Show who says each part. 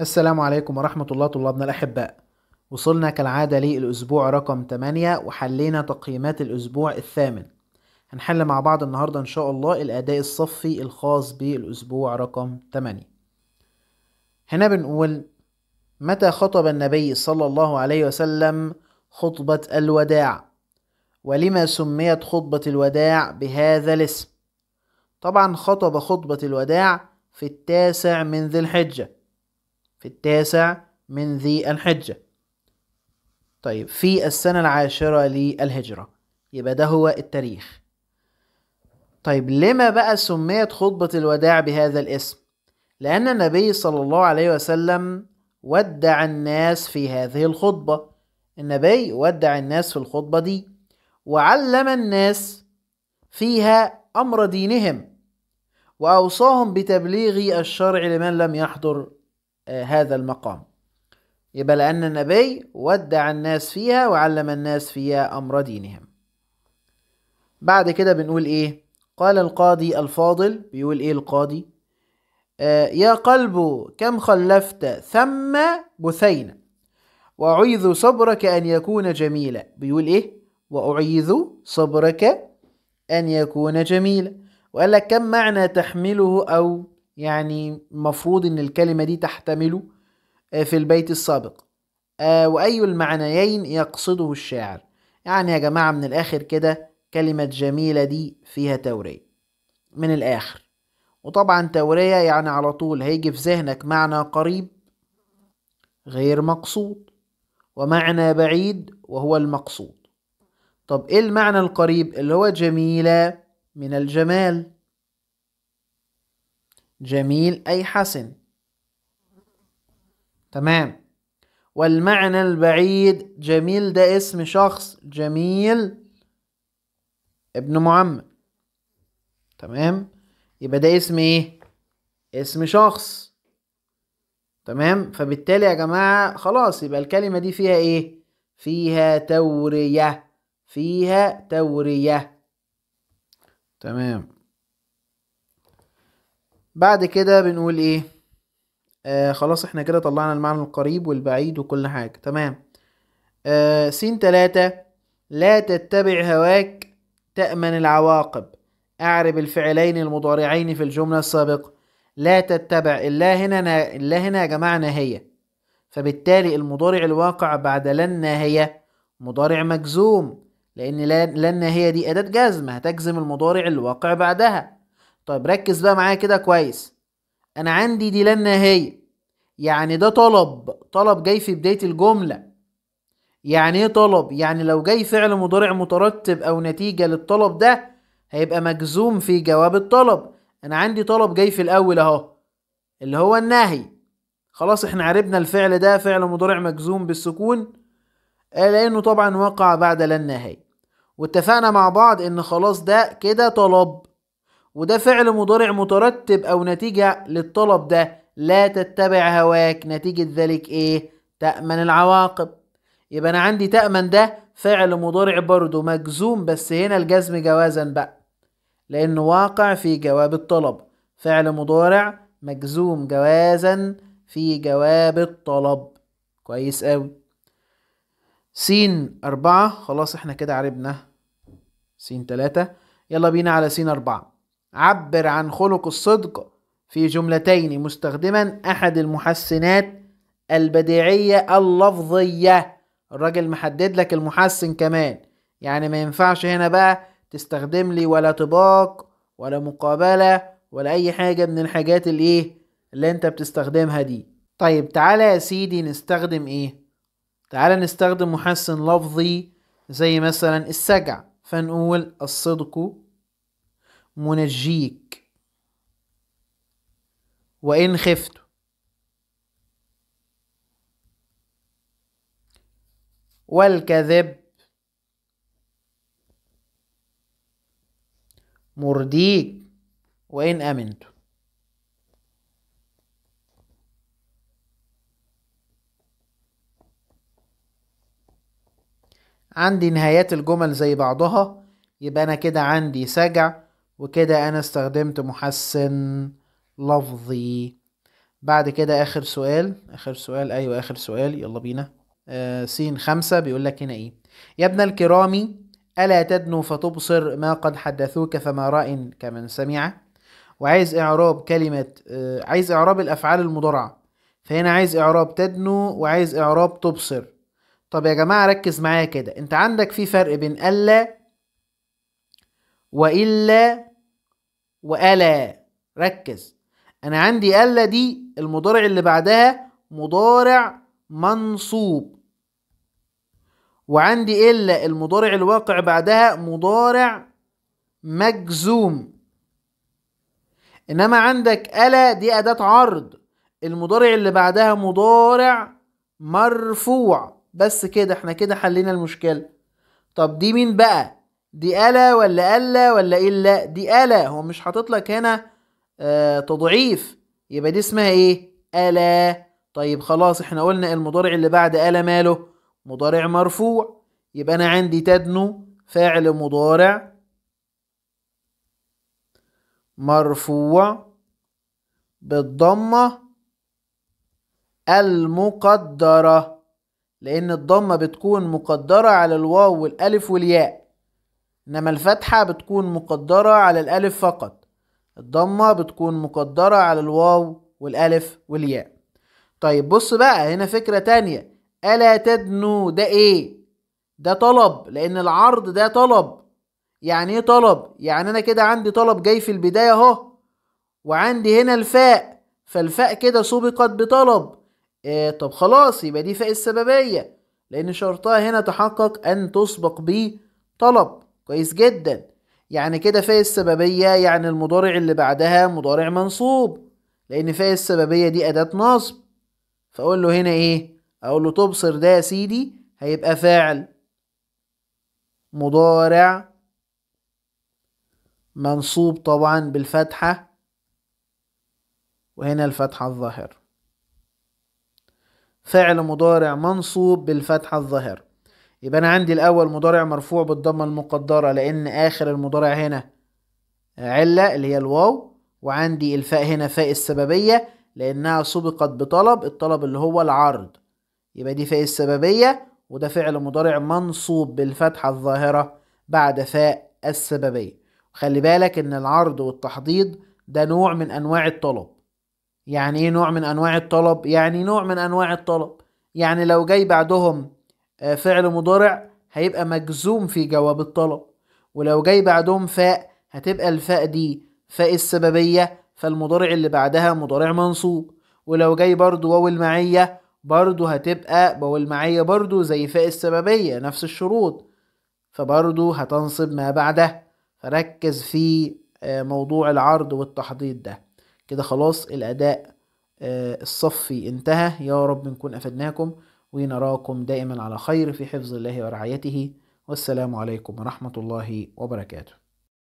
Speaker 1: السلام عليكم ورحمة الله طلابنا الأحباء وصلنا كالعادة للأسبوع رقم 8 وحلينا تقييمات الأسبوع الثامن هنحل مع بعض النهاردة إن شاء الله الأداء الصفي الخاص بالأسبوع رقم 8 هنا بنقول متى خطب النبي صلى الله عليه وسلم خطبة الوداع ولما سميت خطبة الوداع بهذا الاسم طبعا خطب خطبة الوداع في التاسع من ذي الحجه في التاسع من ذي الحجة طيب في السنة العاشرة للهجرة يبقى ده هو التاريخ طيب لما بقى سميت خطبة الوداع بهذا الاسم لأن النبي صلى الله عليه وسلم ودع الناس في هذه الخطبة النبي ودع الناس في الخطبة دي وعلم الناس فيها أمر دينهم وأوصاهم بتبليغ الشرع لمن لم يحضر هذا المقام يبقى لأن النبي ودع الناس فيها وعلم الناس فيها أمر دينهم بعد كده بنقول إيه قال القاضي الفاضل بيقول إيه القاضي آه يا قلب كم خلفت ثم بثينة وأعيذ صبرك أن يكون جميلا بيقول إيه وأعيذ صبرك أن يكون جميلا وقال لك كم معنى تحمله أو يعني مفروض ان الكلمة دي تحتمله آه، في البيت السابق آه، وأي المعنيين يقصده الشاعر يعني يا جماعة من الآخر كده كلمة جميلة دي فيها تورية من الآخر وطبعا تورية يعني على طول هيجي في ذهنك معنى قريب غير مقصود ومعنى بعيد وهو المقصود طب ايه المعنى القريب اللي هو جميلة من الجمال جميل أي حسن تمام والمعنى البعيد جميل ده اسم شخص جميل ابن معمر تمام يبقى ده اسم ايه اسم شخص تمام فبالتالي يا جماعة خلاص يبقى الكلمة دي فيها ايه فيها تورية فيها تورية تمام بعد كده بنقول ايه آه خلاص احنا كده طلعنا المعنى القريب والبعيد وكل حاجة تمام آه سين تلاتة لا تتبع هواك تأمن العواقب أعرب الفعلين المضارعين في الجملة السابقة لا تتبع إلا هنا نا... إلا هنا يا جماعة ناهية فبالتالي المضارع الواقع بعد لن ناهية مضارع مجزوم لأن لن ناهية دي أداة جزم هتجزم المضارع الواقع بعدها طيب ركز بقى معايا كده كويس انا عندي دي لا النهايه يعني ده طلب طلب جاي في بدايه الجمله يعني ايه طلب يعني لو جاي فعل مضارع مترتب او نتيجه للطلب ده هيبقى مجزوم في جواب الطلب انا عندي طلب جاي في الاول اهو اللي هو النهي خلاص احنا عرفنا الفعل ده فعل مضارع مجزوم بالسكون آه، لانه طبعا وقع بعد لا النهايه واتفقنا مع بعض ان خلاص ده كده طلب وده فعل مضارع مترتب أو نتيجة للطلب ده لا تتبع هواك نتيجة ذلك إيه؟ تأمن العواقب يبقى أنا عندي تأمن ده فعل مضارع برضه مجزوم بس هنا الجزم جوازا بقى لأنه واقع في جواب الطلب فعل مضارع مجزوم جوازا في جواب الطلب كويس أوي سين أربعة خلاص احنا كده عربنا سين تلاتة يلا بينا على سين أربعة عبر عن خلق الصدق في جملتين مستخدما أحد المحسنات البديعية اللفظية الراجل محدد لك المحسن كمان يعني ما ينفعش هنا بقى تستخدم لي ولا طباق ولا مقابلة ولا أي حاجة من الحاجات اللي إيه اللي أنت بتستخدمها دي طيب تعالى يا سيدي نستخدم إيه تعالى نستخدم محسن لفظي زي مثلا السجع فنقول الصدق منجيك وإن خفت والكذب مرديك وإن أمنت عندي نهايات الجمل زي بعضها يبقى أنا كده عندي سجع وكده انا استخدمت محسن لفظي بعد كده اخر سؤال اخر سؤال ايوه اخر سؤال يلا بينا آه سين خمسة بيقول لك هنا ايه يا ابن الكرام ألا تدنو فتبصر ما قد حدثوك فما رأي كمن سمع وعايز إعراب كلمة آه عايز إعراب الأفعال المضارعة فهنا عايز إعراب تدنو وعايز إعراب تبصر طب يا جماعة ركز معايا كده أنت عندك في فرق بين ألا وإلا وألا ركز أنا عندي ألا دي المضارع اللي بعدها مضارع منصوب وعندي إلا المضارع الواقع بعدها مضارع مجزوم إنما عندك ألا دي أداة عرض المضارع اللي بعدها مضارع مرفوع بس كده احنا كده حلينا المشكلة طب دي مين بقى دي ألا ولا ألا ولا إلا إيه؟ دي ألا هو مش حاطط لك هنا آه تضعيف يبقى دي اسمها إيه ألا طيب خلاص احنا قلنا المضارع اللي بعد ألا ماله مضارع مرفوع يبقى أنا عندي تدنو فاعل مضارع مرفوع بالضمة المقدرة لأن الضمة بتكون مقدرة على الواو والألف والياء إنما الفتحة بتكون مقدرة على الألف فقط الضمة بتكون مقدرة على الواو والألف والياء طيب بص بقى هنا فكرة تانية ألا تدنو ده إيه؟ ده طلب لأن العرض ده طلب يعني إيه طلب؟ يعني أنا كده عندي طلب جاي في البداية أهو وعندي هنا الفاء فالفاء كده سبقت بطلب إيه طب خلاص يبقى دي فاء السببية لأن شرطها هنا تحقق أن تسبق بطلب كويس جدا يعني كده فاء السببية يعني المضارع اللي بعدها مضارع منصوب لأن فاء السببية دي أداة نصب فأقول له هنا إيه؟ أقول له تبصر ده يا سيدي هيبقى فاعل مضارع منصوب طبعا بالفتحة وهنا الفتحة الظاهرة فعل مضارع منصوب بالفتحة الظاهرة يبقى انا عندي الاول مضارع مرفوع بالضمه المقدره لان اخر المضارع هنا عله اللي هي الواو وعندي الفاء هنا فاء السببيه لانها سبقت بطلب الطلب اللي هو العرض يبقى دي فاء السببيه وده فعل مضارع منصوب بالفتحه الظاهره بعد فاء السببيه خلي بالك ان العرض والتحضيض ده نوع من انواع الطلب يعني ايه نوع من انواع الطلب يعني نوع من انواع الطلب يعني لو جاي بعدهم آه، فعل مضارع هيبقى مجزوم في جواب الطلب ولو جاي بعدهم فاء هتبقى الفاء دي فاء السببية فالمضارع اللي بعدها مضارع منصوب ولو جاي برضو واو المعية برضو هتبقى واو المعية برضو زي فاء السببية نفس الشروط فبرضو هتنصب ما بعدها فركز في آه، موضوع العرض والتحضيض ده كده خلاص الأداء آه، الصفي انتهى يا رب نكون أفدناكم ونراكم دائما على خير في حفظ الله ورعايته والسلام عليكم ورحمة الله وبركاته